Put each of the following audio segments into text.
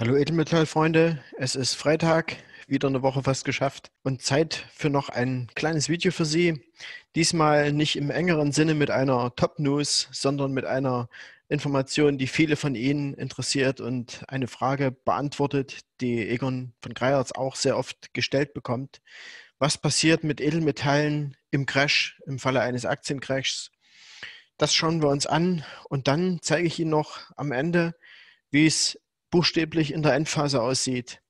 Hallo Edelmetallfreunde, es ist Freitag, wieder eine Woche fast geschafft und Zeit für noch ein kleines Video für Sie. Diesmal nicht im engeren Sinne mit einer Top-News, sondern mit einer Information, die viele von Ihnen interessiert und eine Frage beantwortet, die Egon von Greierz auch sehr oft gestellt bekommt. Was passiert mit Edelmetallen im Crash, im Falle eines Aktiencrashs? Das schauen wir uns an und dann zeige ich Ihnen noch am Ende, wie es buchstäblich in der Endphase aussieht.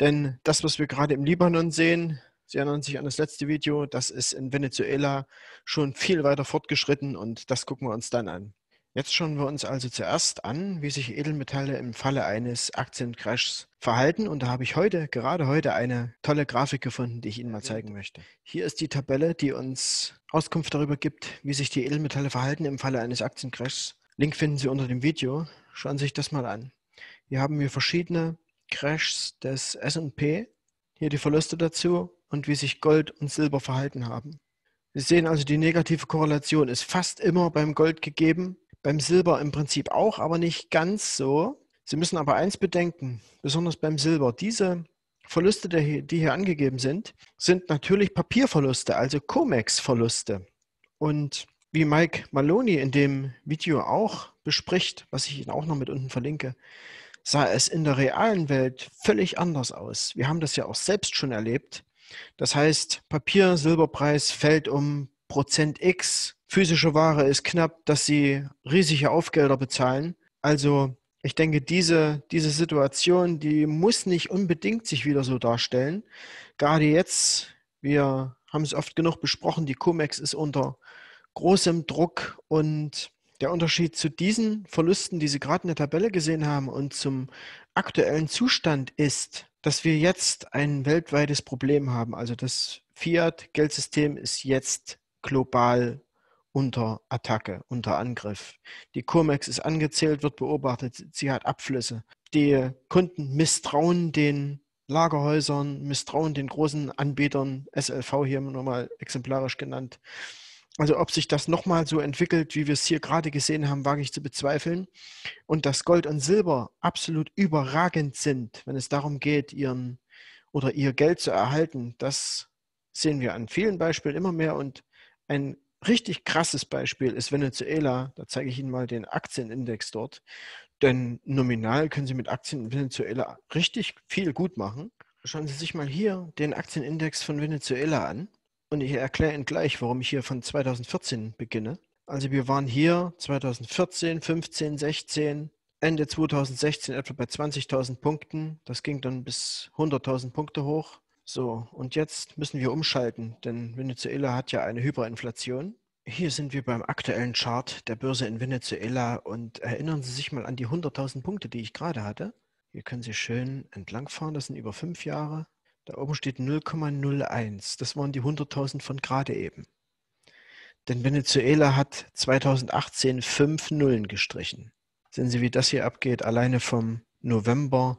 Denn das, was wir gerade im Libanon sehen, Sie erinnern sich an das letzte Video, das ist in Venezuela schon viel weiter fortgeschritten und das gucken wir uns dann an. Jetzt schauen wir uns also zuerst an, wie sich Edelmetalle im Falle eines Aktiencrashs verhalten und da habe ich heute, gerade heute, eine tolle Grafik gefunden, die ich Ihnen mal zeigen möchte. Hier ist die Tabelle, die uns Auskunft darüber gibt, wie sich die Edelmetalle verhalten im Falle eines Aktiencrashs. Link finden Sie unter dem Video. Schauen Sie sich das mal an. Wir haben hier verschiedene Crashs des SP, hier die Verluste dazu und wie sich Gold und Silber verhalten haben. Sie sehen also, die negative Korrelation ist fast immer beim Gold gegeben, beim Silber im Prinzip auch, aber nicht ganz so. Sie müssen aber eins bedenken, besonders beim Silber, diese Verluste, die hier angegeben sind, sind natürlich Papierverluste, also COMEX-Verluste. Und wie Mike Maloney in dem Video auch bespricht, was ich Ihnen auch noch mit unten verlinke, sah es in der realen Welt völlig anders aus. Wir haben das ja auch selbst schon erlebt. Das heißt, Papier, Silberpreis fällt um Prozent X. Physische Ware ist knapp, dass sie riesige Aufgelder bezahlen. Also ich denke, diese, diese Situation, die muss nicht unbedingt sich wieder so darstellen. Gerade jetzt, wir haben es oft genug besprochen, die COMEX ist unter großem Druck und der Unterschied zu diesen Verlusten, die Sie gerade in der Tabelle gesehen haben, und zum aktuellen Zustand ist, dass wir jetzt ein weltweites Problem haben. Also das Fiat-Geldsystem ist jetzt global unter Attacke, unter Angriff. Die COMEX ist angezählt, wird beobachtet, sie hat Abflüsse. Die Kunden misstrauen den Lagerhäusern, misstrauen den großen Anbietern, SLV hier nochmal exemplarisch genannt. Also ob sich das nochmal so entwickelt, wie wir es hier gerade gesehen haben, wage ich zu bezweifeln. Und dass Gold und Silber absolut überragend sind, wenn es darum geht, ihren oder ihr Geld zu erhalten, das sehen wir an vielen Beispielen immer mehr. Und ein richtig krasses Beispiel ist Venezuela. Da zeige ich Ihnen mal den Aktienindex dort. Denn nominal können Sie mit Aktien in Venezuela richtig viel gut machen. Schauen Sie sich mal hier den Aktienindex von Venezuela an. Und ich erkläre Ihnen gleich, warum ich hier von 2014 beginne. Also wir waren hier 2014, 15, 16, Ende 2016 etwa bei 20.000 Punkten. Das ging dann bis 100.000 Punkte hoch. So, und jetzt müssen wir umschalten, denn Venezuela hat ja eine Hyperinflation. Hier sind wir beim aktuellen Chart der Börse in Venezuela und erinnern Sie sich mal an die 100.000 Punkte, die ich gerade hatte. Hier können Sie schön entlangfahren, das sind über fünf Jahre. Da oben steht 0,01. Das waren die 100.000 von gerade eben. Denn Venezuela hat 2018 fünf Nullen gestrichen. Sehen Sie, wie das hier abgeht. Alleine vom November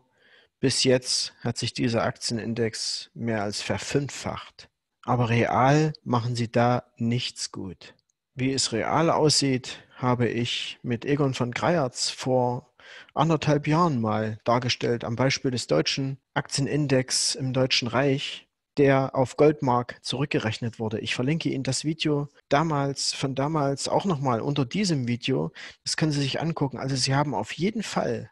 bis jetzt hat sich dieser Aktienindex mehr als verfünffacht. Aber real machen Sie da nichts gut. Wie es real aussieht, habe ich mit Egon von Greiertz vor anderthalb Jahren mal dargestellt, am Beispiel des deutschen Aktienindex im Deutschen Reich, der auf Goldmark zurückgerechnet wurde. Ich verlinke Ihnen das Video damals, von damals auch nochmal unter diesem Video. Das können Sie sich angucken. Also Sie haben auf jeden Fall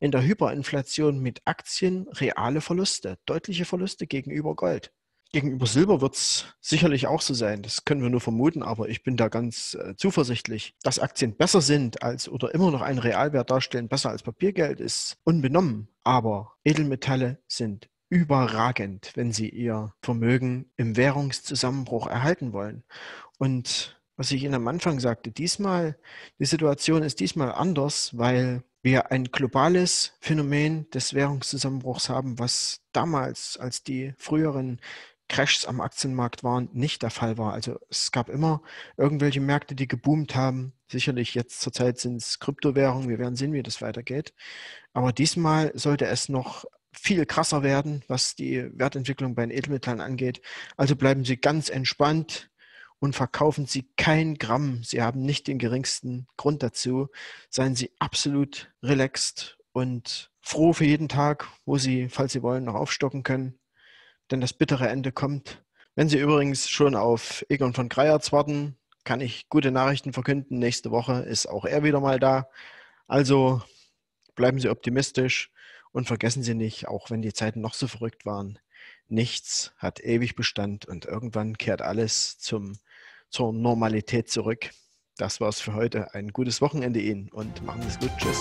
in der Hyperinflation mit Aktien reale Verluste, deutliche Verluste gegenüber Gold gegenüber Silber wird es sicherlich auch so sein. Das können wir nur vermuten, aber ich bin da ganz äh, zuversichtlich. Dass Aktien besser sind als oder immer noch einen Realwert darstellen, besser als Papiergeld, ist unbenommen. Aber Edelmetalle sind überragend, wenn sie ihr Vermögen im Währungszusammenbruch erhalten wollen. Und was ich Ihnen am Anfang sagte, diesmal, die Situation ist diesmal anders, weil wir ein globales Phänomen des Währungszusammenbruchs haben, was damals, als die früheren Crashs am Aktienmarkt waren, nicht der Fall war. Also es gab immer irgendwelche Märkte, die geboomt haben. Sicherlich jetzt zurzeit sind es Kryptowährungen. Wir werden sehen, wie das weitergeht. Aber diesmal sollte es noch viel krasser werden, was die Wertentwicklung bei den Edelmetallen angeht. Also bleiben Sie ganz entspannt und verkaufen Sie kein Gramm. Sie haben nicht den geringsten Grund dazu. Seien Sie absolut relaxed und froh für jeden Tag, wo Sie, falls Sie wollen, noch aufstocken können denn das bittere Ende kommt. Wenn Sie übrigens schon auf Egon von Greierz warten, kann ich gute Nachrichten verkünden. Nächste Woche ist auch er wieder mal da. Also bleiben Sie optimistisch und vergessen Sie nicht, auch wenn die Zeiten noch so verrückt waren, nichts hat ewig Bestand und irgendwann kehrt alles zum, zur Normalität zurück. Das war's für heute. Ein gutes Wochenende Ihnen und machen Sie es gut. Tschüss.